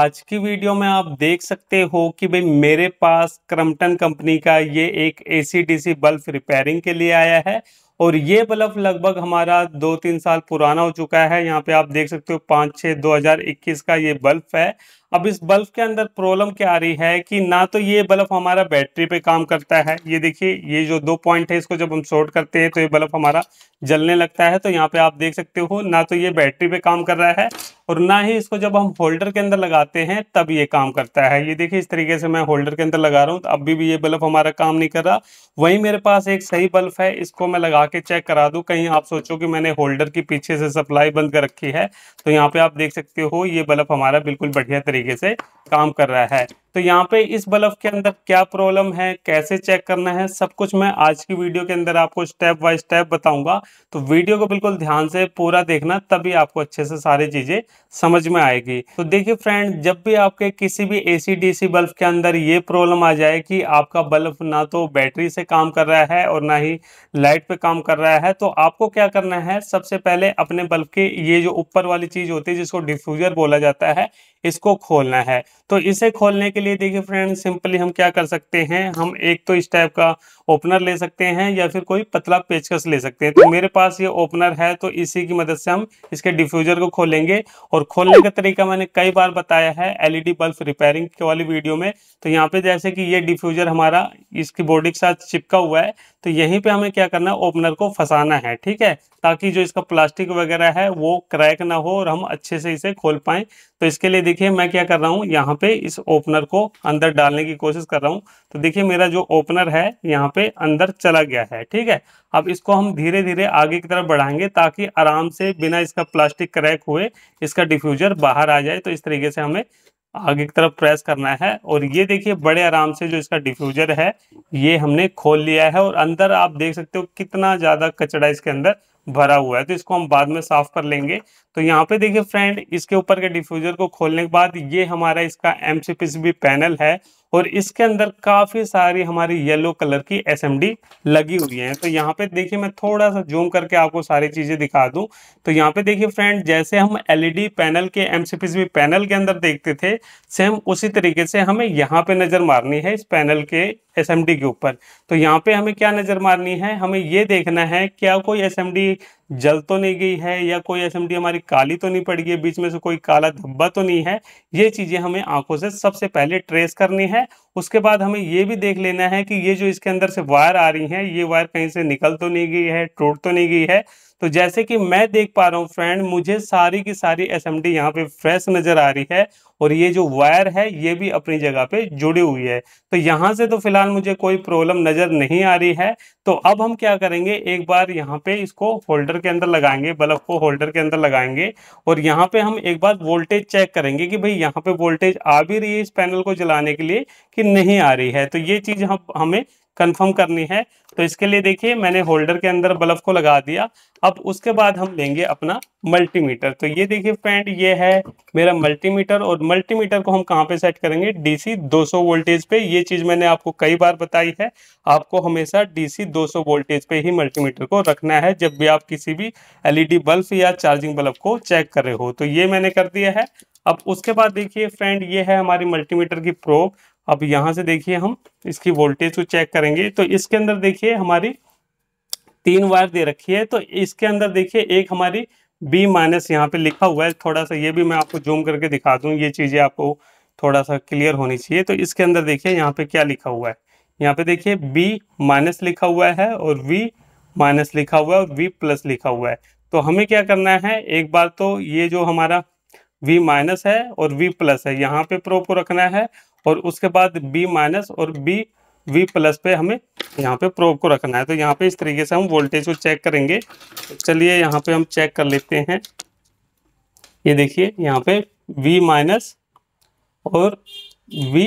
आज की वीडियो में आप देख सकते हो कि भाई मेरे पास क्रम्पटन कंपनी का ये एक एसी सी बल्ब रिपेयरिंग के लिए आया है और ये बल्ब लगभग हमारा दो तीन साल पुराना हो चुका है यहाँ पे आप देख सकते हो पाँच छः दो हज़ार इक्कीस का ये बल्ब है अब इस बल्ब के अंदर प्रॉब्लम क्या आ रही है कि ना तो ये बल्ब हमारा बैटरी पे काम करता है ये देखिए ये जो दो पॉइंट है इसको जब हम शॉर्ट करते हैं तो ये बल्ब हमारा जलने लगता है तो यहाँ पे आप देख सकते हो ना तो ये बैटरी पे काम कर रहा है और ना ही इसको जब हम होल्डर के अंदर लगाते हैं तब ये काम करता है ये देखिए इस तरीके से मैं होल्डर के अंदर लगा रहा हूँ तो अभी भी ये बल्ब हमारा काम नहीं कर रहा वहीं मेरे पास एक सही बल्ब है इसको मैं लगा के चेक करा दूँ कहीं आप सोचो कि मैंने होल्डर की पीछे से सप्लाई बंद कर रखी है तो यहाँ पे आप देख सकते हो ये बल्ब हमारा बिल्कुल बढ़िया तरीके से काम कर रहा है तो यहाँ पे इस बल्ब के अंदर क्या प्रॉब्लम है कैसे चेक करना है सब कुछ मैं आज की वीडियो के अंदर आपको स्टेप बाय स्टेप बताऊंगा तो वीडियो को बिल्कुल ध्यान से पूरा देखना तभी आपको अच्छे से सारी चीजें समझ में आएगी तो देखिए फ्रेंड जब भी आपके किसी भी एसी डीसी बल्ब के अंदर ये प्रॉब्लम आ जाए कि आपका बल्ब ना तो बैटरी से काम कर रहा है और ना ही लाइट पे काम कर रहा है तो आपको क्या करना है सबसे पहले अपने बल्ब के ये जो ऊपर वाली चीज होती है जिसको डिफ्यूजर बोला जाता है इसको खोलना है तो इसे खोलने के लिए देखिए फ्रेंड सिंपली हम क्या कर सकते हैं हम एक तो इस टाइप का ओपनर ले सकते हैं या फिर कोई पतला पेचकस ले सकते हैं तो मेरे पास ये ओपनर है तो इसी की मदद से हम इसके डिफ्यूजर को खोलेंगे और खोलने का तरीका मैंने कई बार बताया है एलईडी बल्ब रिपेयरिंग के वाली वीडियो में तो यहाँ पे जैसे कि ये डिफ्यूजर हमारा इसकी बॉडी के साथ चिपका हुआ है तो यहीं पे हमें क्या करना है ओपनर को फंसाना है ठीक है ताकि जो इसका प्लास्टिक वगैरह है वो क्रैक ना हो और हम अच्छे से इसे खोल पाए तो इसके लिए देखिए मैं क्या कर रहा हूँ यहाँ पे इस ओपनर को अंदर डालने की कोशिश कर रहा हूँ तो देखिए मेरा जो ओपनर है यहाँ पे अंदर चला गया है ठीक है अब इसको हम धीरे धीरे आगे की तरफ बढ़ाएंगे ताकि आराम से बिना इसका प्लास्टिक क्रैक हुए इसका डिफ्यूजर बाहर आ जाए तो इस तरीके से हमें आगे की तरफ प्रेस करना है और ये देखिए बड़े आराम से जो इसका डिफ्यूजर है ये हमने खोल लिया है और अंदर आप देख सकते हो कितना ज़्यादा कचड़ा इसके अंदर भरा हुआ है तो इसको हम बाद में साफ कर लेंगे तो यहाँ पे देखिए फ्रेंड इसके ऊपर के डिफ्यूजर को खोलने के बाद ये हमारा इसका एम पैनल है और इसके अंदर काफ़ी सारी हमारी येलो कलर की एस लगी हुई है तो यहाँ पे देखिए मैं थोड़ा सा जूम करके आपको सारी चीज़ें दिखा दूँ तो यहाँ पे देखिए फ्रेंड जैसे हम एलईडी पैनल e के एम पैनल के अंदर देखते थे सेम उसी तरीके से हमें यहाँ पे नज़र मारनी है इस पैनल के एस के ऊपर तो यहाँ पे हमें क्या नज़र मारनी है हमें ये देखना है क्या कोई एस जल तो नहीं गई है या कोई एस हमारी काली तो नहीं पड़ गई है बीच में से कोई काला धब्बा तो नहीं है ये चीज़ें हमें आंखों से सबसे पहले ट्रेस करनी है उसके बाद हमें ये भी देख लेना है कि ये जो इसके अंदर से वायर आ रही हैं ये वायर कहीं से निकल तो नहीं गई है टूट तो नहीं गई है तो जैसे कि मैं देख पा रहा हूँ फ्रेंड मुझे सारी की सारी एस एम डी यहाँ पे फ्रेश नजर आ रही है और ये जो वायर है ये भी अपनी जगह पे जुड़ी हुई है तो यहाँ से तो फिलहाल मुझे कोई प्रॉब्लम नज़र नहीं आ रही है तो अब हम क्या करेंगे एक बार यहाँ पे इसको होल्डर के अंदर लगाएंगे बल्ब को होल्डर के अंदर लगाएंगे और यहाँ पे हम एक बार वोल्टेज चेक करेंगे कि भाई यहाँ पे वोल्टेज आ भी रही है इस पैनल को जलाने के लिए कि नहीं आ रही है तो ये चीज़ हम हमें कंफर्म करनी है तो इसके लिए देखिए मैंने होल्डर के अंदर बल्ब को लगा दिया अब उसके बाद हम लेंगे अपना मल्टीमीटर तो ये देखिए फ्रेंड ये है मेरा मल्टीमीटर और मल्टीमीटर को हम कहाँ पे सेट करेंगे डीसी 200 वोल्टेज पे ये चीज़ मैंने आपको कई बार बताई है आपको हमेशा डीसी 200 वोल्टेज पे ही मल्टीमीटर को रखना है जब भी आप किसी भी एलईडी बल्ब e या चार्जिंग बल्ब को चेक कर रहे हो तो ये मैंने कर दिया है अब उसके बाद देखिए फ्रेंड ये है हमारी मल्टीमीटर की प्रोब अब यहाँ से देखिए हम इसकी वोल्टेज को चेक करेंगे तो इसके अंदर देखिए हमारी तीन वायर दे रखी है तो इसके अंदर देखिए एक हमारी बी माइनस यहाँ पे लिखा हुआ है थोड़ा सा ये भी मैं आपको जूम करके दिखा दूँ ये चीज़ें आपको थोड़ा सा क्लियर होनी चाहिए तो इसके अंदर देखिए यहाँ पे क्या लिखा हुआ है यहाँ पे देखिए बी माइनस लिखा हुआ है और वी माइनस लिखा हुआ है और वी प्लस लिखा हुआ है तो हमें क्या करना है एक बार तो ये जो हमारा वी माइनस है और वी प्लस है यहाँ पे प्रो को रखना है और उसके बाद बी माइनस और बी वी प्लस पे हमें यहाँ पे प्रोब को रखना है तो यहाँ पे इस तरीके से हम वोल्टेज को चेक करेंगे चलिए यहाँ पे हम चेक कर लेते हैं ये देखिए यहाँ पे V माइनस और V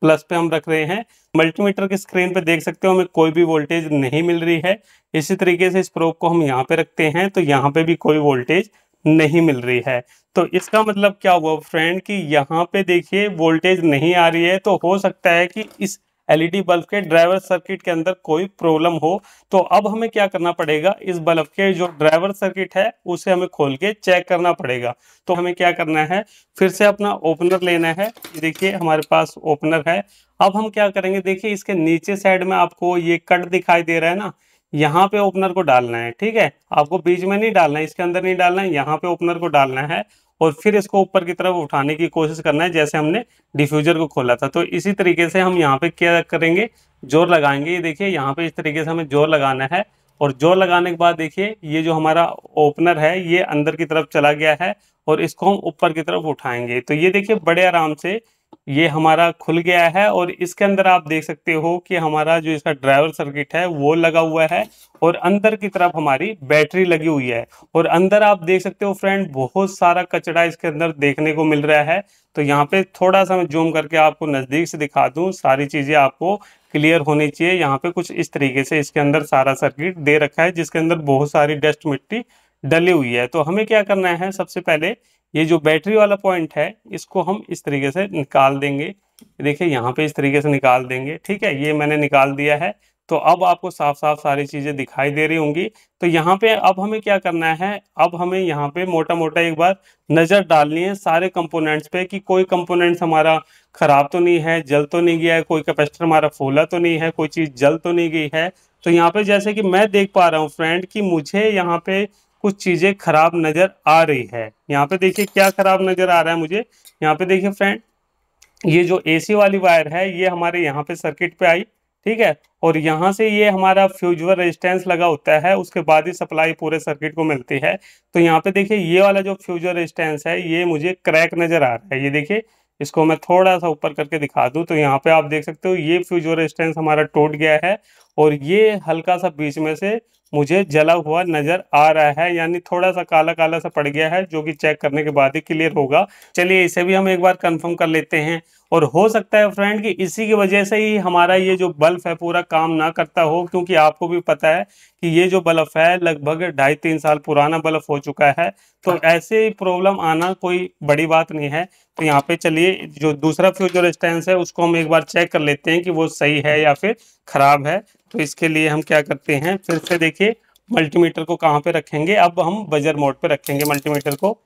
प्लस पे हम रख रहे हैं मल्टीमीटर की स्क्रीन पे देख सकते हो हमें कोई भी वोल्टेज नहीं मिल रही है इसी तरीके से इस प्रोब को हम यहाँ पे रखते हैं तो यहाँ पे भी कोई वोल्टेज नहीं मिल रही है तो इसका मतलब क्या हुआ फ्रेंड कि यहाँ पे देखिए वोल्टेज नहीं आ रही है तो हो सकता है कि इस एलईडी बल्ब e के ड्राइवर सर्किट के अंदर कोई प्रॉब्लम हो तो अब हमें क्या करना पड़ेगा इस बल्ब के जो ड्राइवर सर्किट है उसे हमें खोल के चेक करना पड़ेगा तो हमें क्या करना है फिर से अपना ओपनर लेना है देखिए हमारे पास ओपनर है अब हम क्या करेंगे देखिए इसके नीचे साइड में आपको ये कट दिखाई दे रहा है ना यहाँ पे ओपनर को डालना है ठीक है आपको बीच में नहीं डालना है इसके अंदर नहीं डालना है यहाँ पे ओपनर को डालना है और फिर इसको ऊपर की तरफ उठाने की कोशिश करना है जैसे हमने डिफ्यूजर को खोला था तो इसी तरीके से हम यहाँ पे क्या करेंगे जोर लगाएंगे ये देखिए यहाँ पे इस तरीके से हमें जोर लगाना है और जोर लगाने के बाद देखिए ये जो हमारा ओपनर है ये अंदर की तरफ चला गया है और इसको हम ऊपर की तरफ उठाएंगे तो ये देखिए बड़े आराम से ये हमारा खुल गया है और इसके अंदर आप देख सकते हो कि हमारा जो इसका ड्राइवर सर्किट है वो लगा हुआ है और अंदर की तरफ हमारी बैटरी लगी हुई है और अंदर आप देख सकते हो फ्रेंड बहुत सारा कचरा इसके अंदर देखने को मिल रहा है तो यहाँ पे थोड़ा सा मैं जूम करके आपको नज़दीक से दिखा दू सारी चीज़ें आपको क्लियर होनी चाहिए यहाँ पे कुछ इस तरीके से इसके अंदर सारा सर्किट दे रखा है जिसके अंदर बहुत सारी डस्ट मिट्टी डली हुई है तो हमें क्या करना है सबसे पहले ये जो बैटरी वाला पॉइंट है इसको हम इस तरीके से निकाल देंगे देखिए यहाँ पे इस तरीके से निकाल देंगे ठीक है ये मैंने निकाल दिया है तो अब आपको साफ साफ सारी चीज़ें दिखाई दे रही होंगी तो यहाँ पे अब हमें क्या करना है अब हमें यहाँ पे मोटा मोटा एक बार नज़र डालनी है सारे कंपोनेंट्स पे कि कोई कंपोनेंट्स हमारा ख़राब तो नहीं है जल तो नहीं गया है कोई कैपेसिटर हमारा फूला तो नहीं है कोई चीज़ जल तो नहीं गई है तो यहाँ पे जैसे कि मैं देख पा रहा हूँ फ्रेंड कि मुझे यहाँ पे कुछ चीजें खराब नजर आ रही है यहाँ पे देखिए क्या खराब नजर आ रहा है मुझे यहाँ पे देखिए फ्रेंड ये जो एसी वाली वायर है ये हमारे यहाँ पे सर्किट पे आई ठीक है और यहाँ से ये हमारा फ्यूजल रेजिस्टेंस लगा होता है उसके बाद ही सप्लाई पूरे सर्किट को मिलती है तो यहाँ पे देखिए ये वाला जो फ्यूजल रेजिस्टेंस है ये मुझे क्रैक नजर आ रहा है ये देखिए इसको मैं थोड़ा सा ऊपर करके दिखा दूं तो यहाँ पे आप देख सकते हो ये और स्टेंस हमारा टूट गया है और ये हल्का सा बीच में से मुझे जला हुआ नजर आ रहा है यानी थोड़ा सा काला काला सा पड़ गया है जो कि चेक करने के बाद ही क्लियर होगा चलिए इसे भी हम एक बार कंफर्म कर लेते हैं और हो सकता है फ्रेंड कि इसी की वजह से ही हमारा ये जो बल्ब है पूरा काम ना करता हो क्योंकि आपको भी पता है कि ये जो बल्ब है लगभग ढाई तीन साल पुराना बल्ब हो चुका है तो हाँ। ऐसे प्रॉब्लम आना कोई बड़ी बात नहीं है तो यहाँ पे चलिए जो दूसरा फ्यूचर स्टेंस है उसको हम एक बार चेक कर लेते हैं कि वो सही है या फिर खराब है तो इसके लिए हम क्या करते हैं फिर से देखिए मल्टीमीटर को कहाँ पे रखेंगे अब हम बजर मोड पे रखेंगे मल्टीमीटर को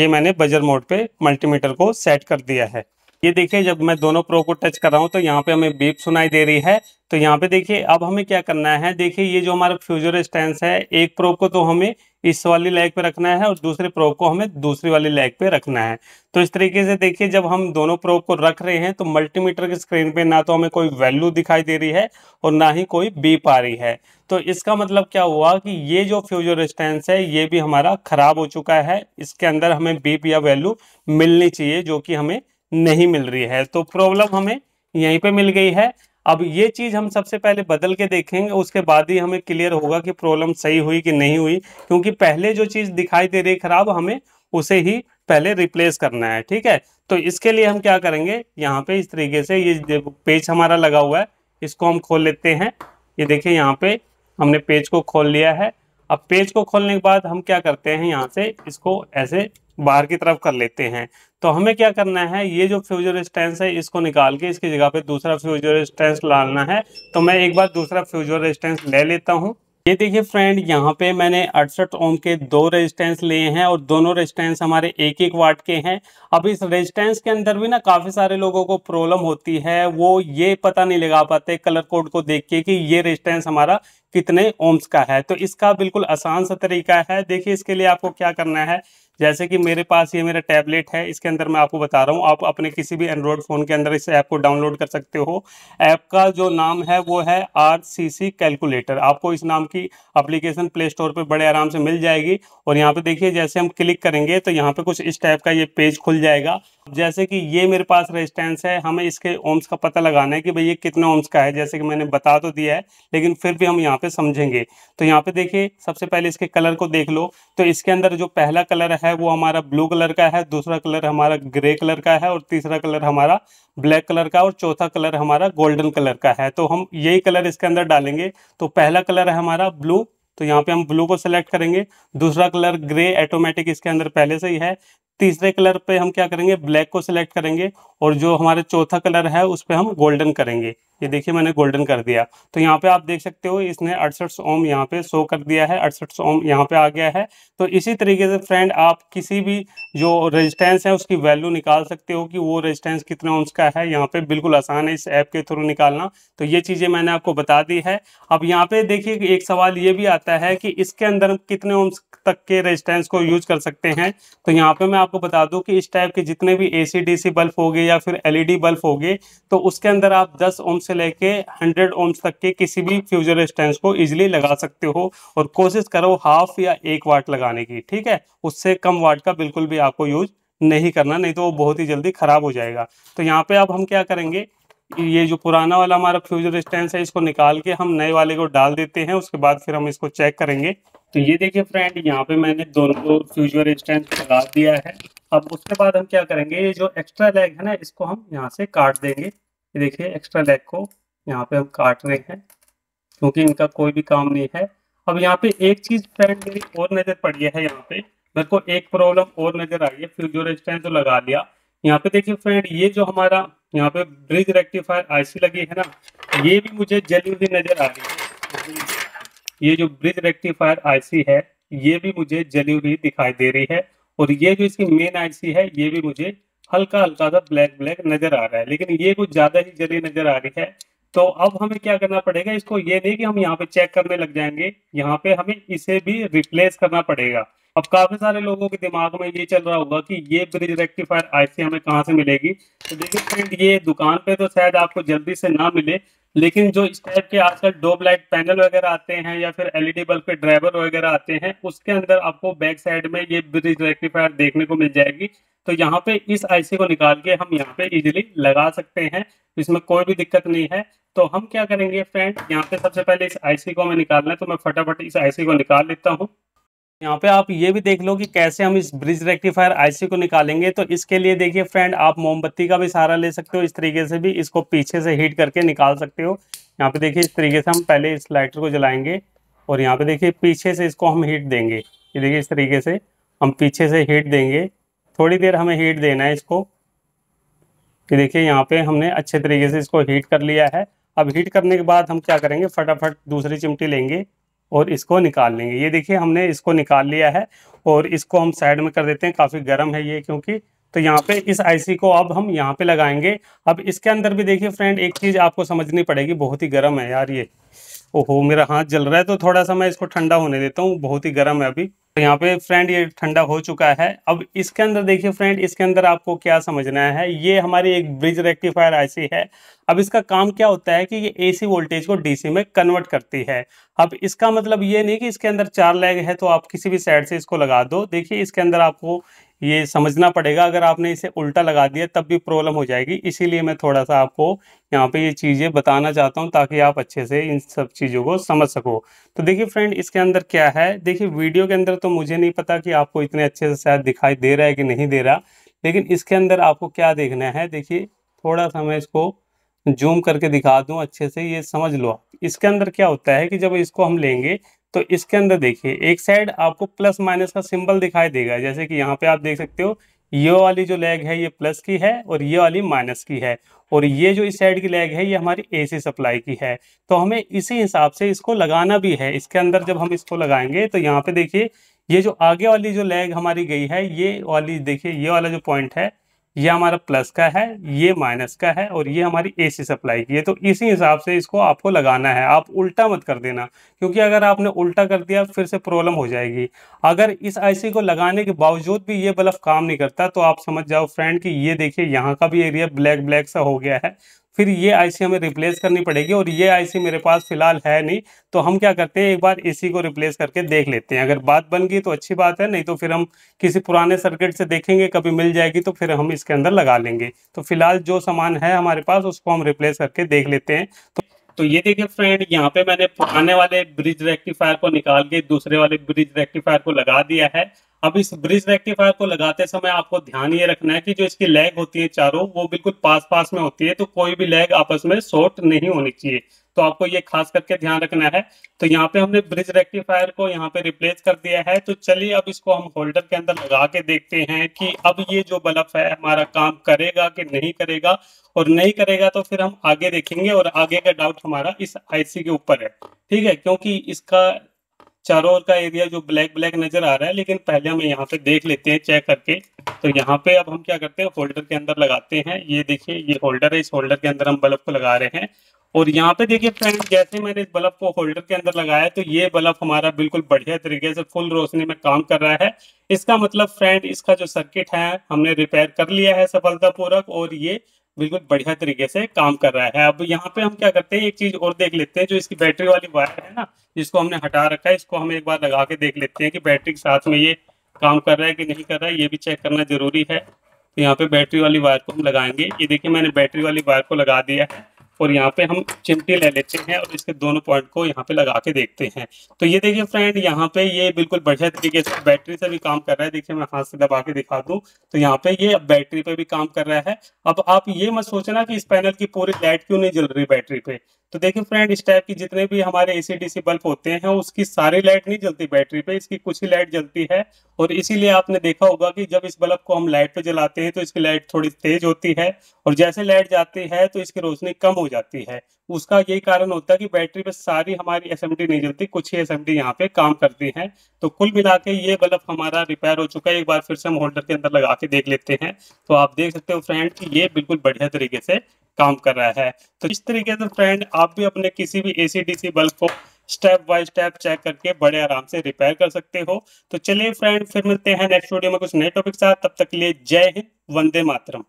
ये मैंने बजर मोड पे मल्टीमीटर को सेट कर दिया है ये देखिए जब मैं दोनों प्रो को टच कर रहा हूँ तो यहाँ पे हमें बीप सुनाई दे रही है तो यहाँ पे देखिए अब हमें क्या करना है देखिए ये जो हमारा फ्यूजर स्टैंड है एक प्रो को तो हमें इस वाली लैग पे रखना है और दूसरे प्रो को हमें दूसरी वाली लैग पे रखना है तो इस तरीके से देखिए जब हम दोनों प्रो को रख रहे हैं तो मल्टीमीटर की स्क्रीन पे ना तो हमें कोई वैल्यू दिखाई दे रही है और ना ही कोई बीप आ रही है तो इसका मतलब क्या हुआ कि ये जो फ्यूजर रेस्टेंस है ये भी हमारा खराब हो चुका है इसके अंदर हमें बीप या वैल्यू मिलनी चाहिए जो कि हमें नहीं मिल रही है तो प्रॉब्लम हमें यहीं पे मिल गई है अब ये चीज हम सबसे पहले बदल के देखेंगे उसके बाद ही हमें क्लियर होगा कि प्रॉब्लम सही हुई कि नहीं हुई क्योंकि पहले जो चीज दिखाई दे रही खराब हमें उसे ही पहले रिप्लेस करना है ठीक है तो इसके लिए हम क्या करेंगे यहाँ पे इस तरीके से ये पेज हमारा लगा हुआ है इसको हम खोल लेते हैं ये देखिए यहाँ पे हमने पेज को खोल लिया है अब पेज को खोलने के बाद हम क्या करते हैं यहाँ से इसको ऐसे बाहर की तरफ कर लेते हैं तो हमें क्या करना है ये जो फ्यूजर रेजिस्टेंस है इसको निकाल के इसकी जगह पे दूसरा फ्यूजर रेजिस्टेंस लाना है तो मैं एक बार दूसरा फ्यूजर रेजिस्टेंस ले लेता हूँ ये देखिए फ्रेंड यहाँ पे मैंने अड़सठ ओम के दो रेजिस्टेंस लिए हैं और दोनों रेजिस्टेंस हमारे एक एक वाट के हैं अब इस रेजिस्टेंस के अंदर भी ना काफ़ी सारे लोगों को प्रॉब्लम होती है वो ये पता नहीं लगा पाते कलर कोड को देख के कि ये रेजिस्टेंस हमारा कितने ओम्स का है तो इसका बिल्कुल आसान सा तरीका है देखिए इसके लिए आपको क्या करना है जैसे कि मेरे पास ये मेरा टैबलेट है इसके अंदर मैं आपको बता रहा हूँ आप अपने किसी भी एंड्रॉयड फ़ोन के अंदर इस ऐप को डाउनलोड कर सकते हो ऐप का जो नाम है वो है आर कैलकुलेटर आपको इस नाम की अप्लीकेशन प्ले स्टोर पर बड़े आराम से मिल जाएगी और यहाँ पर देखिए जैसे हम क्लिक करेंगे तो यहाँ पर कुछ इस टाइप का ये पेज खुल जाएगा जैसे कि ये मेरे पास रेजिस्टेंस है हमें इसके ओम्स का पता लगाना है कि भाई ये कितना ओम्स का है जैसे कि मैंने बता तो दिया है लेकिन फिर भी हम यहाँ पे समझेंगे तो यहाँ पे देखिए सबसे पहले इसके कलर को देख लो तो इसके अंदर जो पहला कलर है है वो हमारा ब्लू कलर का है दूसरा कलर हमारा ग्रे कलर का है और तीसरा कलर हमारा ब्लैक कलर का और चौथा कलर हमारा गोल्डन कलर का है तो हम यही कलर इसके अंदर डालेंगे तो पहला कलर है हमारा ब्लू तो यहाँ पे हम ब्लू को सिलेक्ट करेंगे दूसरा कलर ग्रे ऑटोमेटिक इसके अंदर पहले से ही है तीसरे कलर पे हम क्या करेंगे ब्लैक को सिलेक्ट करेंगे और जो हमारे चौथा कलर है उस पर हम गोल्डन करेंगे ये देखिए मैंने गोल्डन कर दिया तो यहाँ पे आप देख सकते हो इसने अड़सठ ओम यहाँ पे शो कर दिया है अड़सठ ओम यहाँ पे आ गया है तो इसी तरीके से फ्रेंड आप किसी भी जो रेजिस्टेंस है उसकी वैल्यू निकाल सकते हो कि वो रेजिस्टेंस कितने ओम्स का है यहाँ पे बिल्कुल आसान है इस ऐप के थ्रू निकालना तो ये चीज़ें मैंने आपको बता दी है अब यहाँ पे देखिए एक सवाल ये भी आता है कि इसके अंदर कितने ओम्स तक के रेजिस्टेंस को यूज कर सकते हैं तो यहाँ पे मैं आपको बता दूं कि इस टाइप के जितने भी एसी डीसी बल्ब हो गए या फिर एलईडी बल्ब हो गए तो उसके अंदर आप 10 ओम से लेके 100 ओम तक के किसी भी फ्यूजर स्टेंस को इजीली लगा सकते हो और कोशिश करो हाफ या एक वाट लगाने की ठीक है उससे कम वाट का बिल्कुल भी आपको यूज नहीं करना नहीं तो वो बहुत ही जल्दी खराब हो जाएगा तो यहाँ पे अब हम क्या करेंगे ये जो पुराना वाला हमारा फ्यूजर स्टैंड है इसको निकाल के हम नए वाले को डाल देते हैं उसके बाद फिर हम इसको चेक करेंगे तो ये देखिए फ्रेंड यहाँ पे मैंने दोनों को फ्यूजर रेजिस्टेंस लगा दिया है अब उसके बाद हम क्या करेंगे ये जो एक्स्ट्रा लेग है ना इसको हम यहाँ से काट देंगे ये देखिए एक्स्ट्रा लेग को यहाँ पे हम काट रहे हैं क्योंकि इनका कोई भी काम नहीं है अब यहाँ पे एक चीज़ फ्रेंड मेरी और नज़र पड़ी है यहाँ पे मेरे को एक प्रॉब्लम और नज़र आई है फ्यूजर रेजिस्टेंस तो लगा लिया यहाँ पे देखिए फ्रेंड ये जो हमारा यहाँ पे ब्रिज रेक्टिफायर आईसी लगी है ना ये भी मुझे जली हुई नज़र आ रही है ये जो ब्रिज रेक्टिफायर आईसी है ये भी मुझे जली हुई दिखाई दे रही है और ये जो इसकी मेन आईसी है ये भी मुझे हल्का हल्का सा ब्लैक ब्लैक नजर आ रहा है लेकिन ये कुछ ज्यादा ही जली नजर आ रही है तो अब हमें क्या करना पड़ेगा इसको ये नहीं कि हम यहाँ पे चेक करने लग जाएंगे यहाँ पे हमें इसे भी रिप्लेस करना पड़ेगा अब काफी सारे लोगों के दिमाग में ये चल रहा होगा कि ये ब्रिज रेक्टिफायर आईसी हमें कहाँ से मिलेगी तो देखिए फ्रेंड ये दुकान पे तो शायद आपको जल्दी से ना मिले लेकिन जो इस टाइप के आजकल डोब लाइट पैनल वगैरह आते हैं या फिर एलईडी बल्ब के ड्राइवर वगैरह आते हैं उसके अंदर आपको बैक साइड में ये ब्रिज रेक्टिफायर देखने को मिल जाएगी तो यहाँ पे इस आईसी को निकाल के हम यहाँ पे इजीली लगा सकते हैं इसमें कोई भी दिक्कत नहीं है तो हम क्या करेंगे फ्रेंड यहाँ पे सबसे पहले इस आईसी को हमें निकालना है तो मैं फटाफट इस आईसी को निकाल लेता हूँ यहाँ पे आप ये भी देख लो कि कैसे हम इस ब्रिज रेक्टिफायर आईसी को निकालेंगे तो इसके लिए देखिए फ्रेंड आप मोमबत्ती का भी सहारा ले सकते हो इस तरीके से भी इसको पीछे से हीट करके निकाल सकते हो यहाँ पे देखिए इस तरीके से हम पहले इस लाइटर को जलाएंगे और यहाँ पे देखिए पीछे से इसको हम हीट देंगे ये देखिए इस तरीके से हम पीछे से हीट देंगे थोड़ी देर हमें हीट देना है इसको ये देखिए यहाँ पे हमने अच्छे तरीके से इसको हीट कर लिया है अब हीट करने के बाद हम क्या करेंगे फटाफट दूसरी चिमटी लेंगे और इसको निकाल लेंगे ये देखिए हमने इसको निकाल लिया है और इसको हम साइड में कर देते हैं काफ़ी गर्म है ये क्योंकि तो यहाँ पे इस आईसी को अब हम यहाँ पे लगाएंगे अब इसके अंदर भी देखिए फ्रेंड एक चीज़ आपको समझनी पड़ेगी बहुत ही गर्म है यार ये ओहो मेरा हाथ जल रहा है तो थोड़ा सा मैं इसको ठंडा होने देता हूँ बहुत ही गर्म है अभी तो यहाँ पे फ्रेंड ये ठंडा हो चुका है अब इसके अंदर देखिए फ्रेंड इसके अंदर आपको क्या समझना है ये हमारी एक ब्रिज रेक्टिफायर ऐसी है अब इसका काम क्या होता है कि ये एसी वोल्टेज को डीसी में कन्वर्ट करती है अब इसका मतलब ये नहीं कि इसके अंदर चार लैग है तो आप किसी भी साइड से इसको लगा दो देखिए इसके अंदर आपको ये समझना पड़ेगा अगर आपने इसे उल्टा लगा दिया तब भी प्रॉब्लम हो जाएगी इसीलिए मैं थोड़ा सा आपको यहाँ पे ये चीज़ें बताना चाहता हूँ ताकि आप अच्छे से इन सब चीज़ों को समझ सको तो देखिए फ्रेंड इसके अंदर क्या है देखिए वीडियो के अंदर तो मुझे नहीं पता कि आपको इतने अच्छे से शायद दिखाई दे रहा है कि नहीं दे रहा लेकिन इसके अंदर आपको क्या देखना है देखिए थोड़ा सा मैं इसको जूम करके दिखा दूँ अच्छे से ये समझ लो आप इसके अंदर क्या होता है कि जब इसको हम लेंगे तो इसके अंदर देखिए एक साइड आपको प्लस माइनस का सिंबल दिखाई देगा जैसे कि यहाँ पे आप देख सकते हो ये वाली जो लेग है ये प्लस की है और ये वाली माइनस की है और ये जो इस साइड की लेग है ये हमारी एसी सप्लाई की है तो हमें इसी हिसाब से इसको लगाना भी है इसके अंदर जब हम इसको लगाएंगे तो यहाँ पे देखिए ये जो आगे वाली जो लेग हमारी गई है ये वाली देखिए ये वाला जो पॉइंट है ये हमारा प्लस का है ये माइनस का है और ये हमारी एसी सप्लाई की है तो इसी हिसाब से इसको आपको लगाना है आप उल्टा मत कर देना क्योंकि अगर आपने उल्टा कर दिया फिर से प्रॉब्लम हो जाएगी अगर इस आईसी को लगाने के बावजूद भी ये बल्ब काम नहीं करता तो आप समझ जाओ फ्रेंड कि ये देखिए यहाँ का भी एरिया ब्लैक ब्लैक सा हो गया है फिर ये आईसी हमें रिप्लेस करनी पड़ेगी और ये आईसी मेरे पास फिलहाल है नहीं तो हम क्या करते हैं एक बार इसी को रिप्लेस करके देख लेते हैं अगर बात बन गई तो अच्छी बात है नहीं तो फिर हम किसी पुराने सर्किट से देखेंगे कभी मिल जाएगी तो फिर हम इसके अंदर लगा लेंगे तो फिलहाल जो सामान है हमारे पास उसको हम रिप्लेस करके देख लेते हैं तो तो ये देखिए फ्रेंड यहाँ पे मैंने पुराने वाले ब्रिज रेक्टिफायर को निकाल के दूसरे वाले ब्रिज रेक्टिफायर को लगा दिया है अब इस ब्रिज रेक्टिफायर को लगाते समय आपको ध्यान ये रखना है कि जो इसकी लेग होती है चारों वो बिल्कुल पास पास में होती है तो कोई भी लेग आपस में शॉर्ट नहीं होनी चाहिए तो आपको ये खास करके ध्यान रखना है तो यहाँ पे हमने ब्रिज रेक्टिफायर को यहाँ पे रिप्लेस कर दिया है तो चलिए अब इसको हम होल्डर के अंदर लगा के देखते हैं कि अब ये जो बल्ब है हमारा काम करेगा कि नहीं करेगा और नहीं करेगा तो फिर हम आगे देखेंगे और आगे का डाउट हमारा इस आईसी के ऊपर है ठीक है क्योंकि इसका चारों ओर का एरिया जो ब्लैक ब्लैक नजर आ रहा है लेकिन पहले हम यहाँ पे देख लेते हैं चेक करके तो यहाँ पे अब हम क्या करते हैं होल्डर के अंदर लगाते हैं ये देखिए ये होल्डर है इस होल्डर के अंदर हम बल्ब को लगा रहे हैं और यहाँ पे देखिए फ्रेंड जैसे मैंने इस बल्ब को होल्डर के अंदर लगाया तो ये बल्ब हमारा बिल्कुल बढ़िया तरीके से फुल रोशनी में काम कर रहा है इसका मतलब फ्रेंड इसका जो सर्किट है हमने रिपेयर कर लिया है सफलतापूर्वक और ये बिल्कुल बढ़िया तरीके से काम कर रहा है अब यहाँ पे हम क्या करते हैं एक चीज और देख लेते हैं जो इसकी बैटरी वाली वायर है ना जिसको हमने हटा रखा है इसको हम एक बार लगा के देख लेते हैं कि बैटरी के साथ में ये काम कर रहा है कि नहीं कर रहा है ये भी चेक करना जरूरी है तो यहाँ पे बैटरी वाली वायर को हम लगाएंगे ये देखिए मैंने बैटरी वाली वायर को लगा दिया है और यहाँ पे हम चिमटी ले लेते हैं और इसके दोनों पॉइंट को यहाँ पे लगा के देखते हैं तो ये देखिए फ्रेंड यहाँ पे ये बिल्कुल बढ़िया तरीके से बैटरी से भी काम कर रहा है देखिए मैं हाथ से दबा के दिखा दूँ तो यहाँ पे ये बैटरी पे भी काम कर रहा है अब आप ये मत सोचना कि इस पैनल की पूरी लाइट क्यों नहीं जल रही बैटरी पे तो देखिए फ्रेंड इस टाइप की जितने भी हमारे ए डीसी बल्ब होते हैं उसकी सारी लाइट नहीं जलती बैटरी पे इसकी कुछ ही लाइट जलती है और इसीलिए आपने देखा होगा कि जब इस बल्ब को हम लाइट पे जलाते हैं तो इसकी लाइट थोड़ी तेज होती है और जैसे लाइट जाती है तो इसकी रोशनी कम हो जाती है उसका यही कारण होता है कि बैटरी पे सारी हमारी एस नहीं जलती कुछ ही एस एम पे काम करती है तो कुल मिला के ये बल्ब हमारा रिपेयर हो चुका है एक बार फिर से हम होल्डर के अंदर लगा के देख लेते हैं तो आप देख सकते हो फ्रेंड की ये बिल्कुल बढ़िया तरीके से काम कर रहा है तो इस तरीके से फ्रेंड आप भी अपने किसी भी एसी डीसी बल्ब को स्टेप बाय स्टेप चेक करके बड़े आराम से रिपेयर कर सकते हो तो चलिए फ्रेंड फिर मिलते हैं नेक्स्ट वीडियो में कुछ नए टॉपिक साथ तब तक के लिए जय हिंद वंदे मातरम